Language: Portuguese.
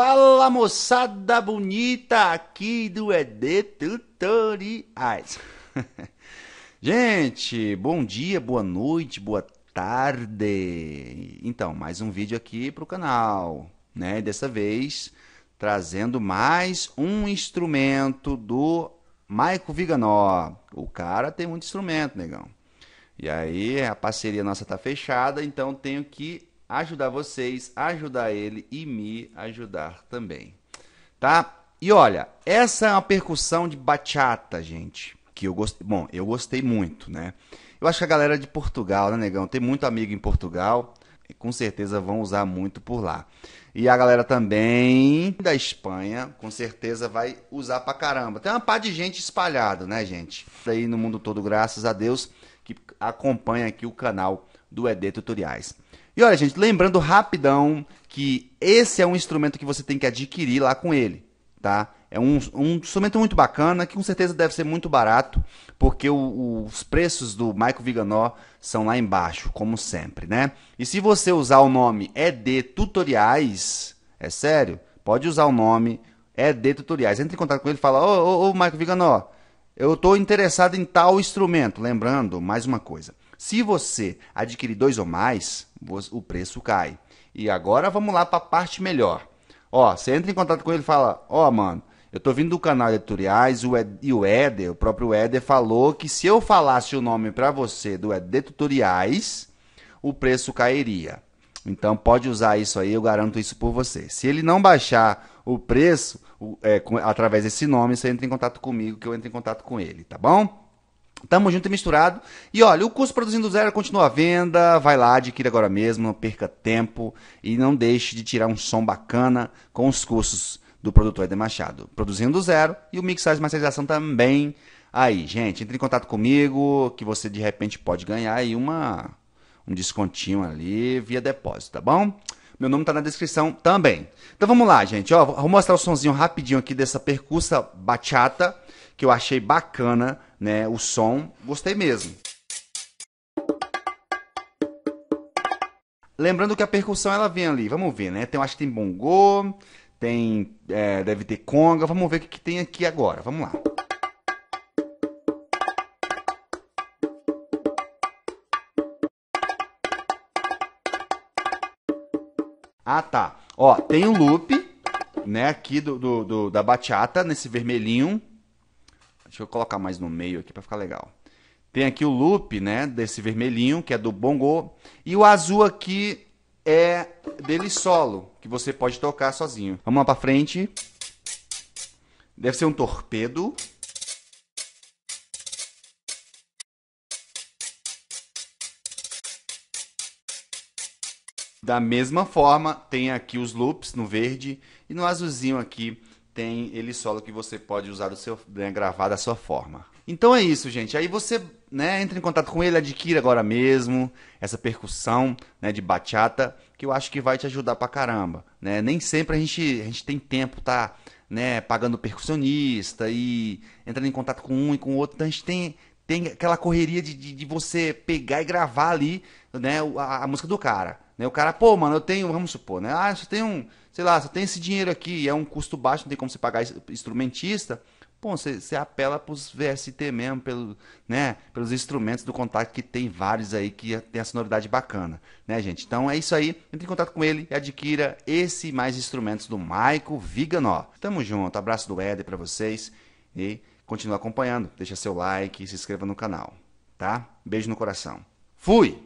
Fala moçada bonita aqui do ED Tutoriais. Gente, bom dia, boa noite, boa tarde. Então, mais um vídeo aqui para o canal, né? Dessa vez trazendo mais um instrumento do Maico Viganó. O cara tem muito instrumento, negão. E aí a parceria nossa tá fechada, então tenho que ajudar vocês, ajudar ele e me ajudar também. Tá? E olha, essa é uma percussão de bachata, gente, que eu gostei, bom, eu gostei muito, né? Eu acho que a galera de Portugal, né, negão, tem muito amigo em Portugal, com certeza vão usar muito por lá. E a galera também da Espanha, com certeza vai usar pra caramba. Tem uma pá de gente espalhada, né, gente? Aí no mundo todo, graças a Deus que acompanha aqui o canal do ED Tutoriais. E olha, gente, lembrando rapidão que esse é um instrumento que você tem que adquirir lá com ele, tá? É um, um instrumento muito bacana, que com certeza deve ser muito barato, porque o, os preços do Michael Viganó são lá embaixo, como sempre, né? E se você usar o nome ED Tutoriais, é sério, pode usar o nome ED Tutoriais. entre em contato com ele e fala, ô, ô, ô Michael Viganó, eu estou interessado em tal instrumento. Lembrando, mais uma coisa. Se você adquirir dois ou mais, o preço cai. E agora vamos lá para a parte melhor. Ó, você entra em contato com ele e fala: Ó, oh, mano, eu tô vindo do canal Editoriais o Ed, e o Éder, o próprio Éder, falou que se eu falasse o nome para você do Éder Tutoriais, o preço cairia. Então pode usar isso aí, eu garanto isso por você. Se ele não baixar o preço é, através desse nome, você entra em contato comigo que eu entro em contato com ele, tá bom? Tamo junto e misturado. E olha, o curso Produzindo Zero continua à venda. Vai lá, adquira agora mesmo, não perca tempo e não deixe de tirar um som bacana com os cursos do produtor Eder Machado. Produzindo Zero e o Mixagem e Masterização também. Aí, gente, entre em contato comigo que você de repente pode ganhar aí uma um descontinho ali via depósito, tá bom? Meu nome tá na descrição também. Então vamos lá, gente. Ó, vou mostrar o sonzinho rapidinho aqui dessa percussa bachata, que eu achei bacana, né? O som, gostei mesmo. Lembrando que a percussão ela vem ali, vamos ver, né? Tem, eu acho que tem bongô, tem, é, deve ter conga, vamos ver o que, que tem aqui agora, vamos lá. Ah, tá. Ó, tem o um loop, né, aqui do, do, do, da bachata, nesse vermelhinho. Deixa eu colocar mais no meio aqui para ficar legal. Tem aqui o loop, né, desse vermelhinho, que é do bongo. E o azul aqui é dele solo, que você pode tocar sozinho. Vamos lá pra frente. Deve ser um torpedo. Da mesma forma, tem aqui os loops no verde e no azulzinho aqui tem ele solo que você pode usar o seu né, gravar da sua forma. Então é isso, gente. Aí você né, entra em contato com ele, adquira agora mesmo essa percussão né, de bachata que eu acho que vai te ajudar pra caramba. Né? Nem sempre a gente, a gente tem tempo, tá? Né, pagando percussionista e entrando em contato com um e com o outro. Então a gente tem, tem aquela correria de, de, de você pegar e gravar ali, né, a, a, música do cara. Né? O cara, pô, mano, eu tenho, vamos supor, né? Ah, só tem um, sei lá, só tem esse dinheiro aqui, é um custo baixo, não tem como você pagar instrumentista. Pô, você, você apela pros VST mesmo, pelo, né, pelos instrumentos do contato, que tem vários aí que tem a sonoridade bacana, né, gente? Então é isso aí, entre em contato com ele e adquira esse mais instrumentos do Maico Viganó. Tamo junto, abraço do Éder para vocês e continua acompanhando. Deixa seu like, e se inscreva no canal, tá? Beijo no coração. Fui!